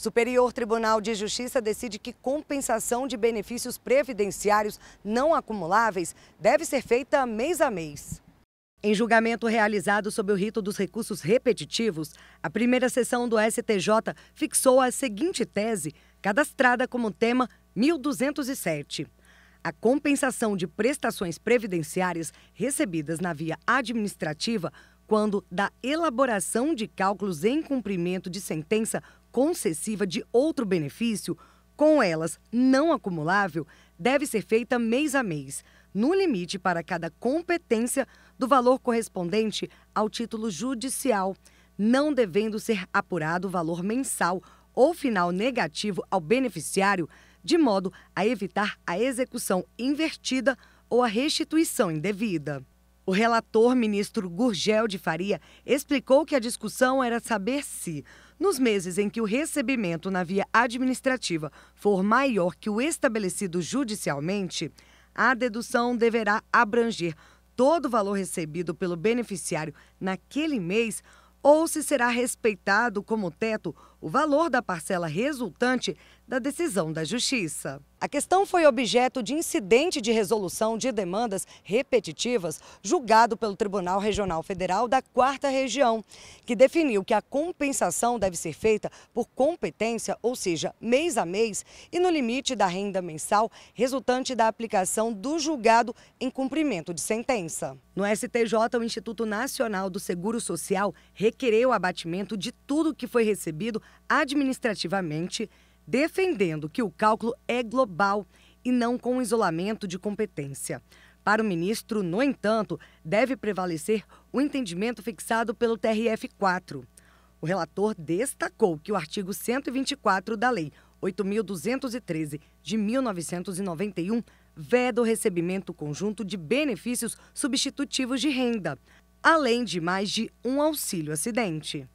Superior Tribunal de Justiça decide que compensação de benefícios previdenciários não acumuláveis deve ser feita mês a mês. Em julgamento realizado sob o rito dos recursos repetitivos, a primeira sessão do STJ fixou a seguinte tese, cadastrada como tema 1207. A compensação de prestações previdenciárias recebidas na via administrativa quando da elaboração de cálculos em cumprimento de sentença concessiva de outro benefício, com elas não acumulável, deve ser feita mês a mês, no limite para cada competência do valor correspondente ao título judicial, não devendo ser apurado o valor mensal ou final negativo ao beneficiário, de modo a evitar a execução invertida ou a restituição indevida. O relator, ministro Gurgel de Faria, explicou que a discussão era saber se, nos meses em que o recebimento na via administrativa for maior que o estabelecido judicialmente, a dedução deverá abranger todo o valor recebido pelo beneficiário naquele mês ou se será respeitado como teto o valor da parcela resultante da decisão da Justiça. A questão foi objeto de incidente de resolução de demandas repetitivas julgado pelo Tribunal Regional Federal da 4 Região, que definiu que a compensação deve ser feita por competência, ou seja, mês a mês, e no limite da renda mensal resultante da aplicação do julgado em cumprimento de sentença. No STJ, o Instituto Nacional do Seguro Social requereu o abatimento de tudo que foi recebido administrativamente defendendo que o cálculo é global e não com isolamento de competência. Para o ministro, no entanto, deve prevalecer o entendimento fixado pelo TRF4. O relator destacou que o artigo 124 da Lei 8.213 de 1991 veda o recebimento conjunto de benefícios substitutivos de renda, além de mais de um auxílio acidente.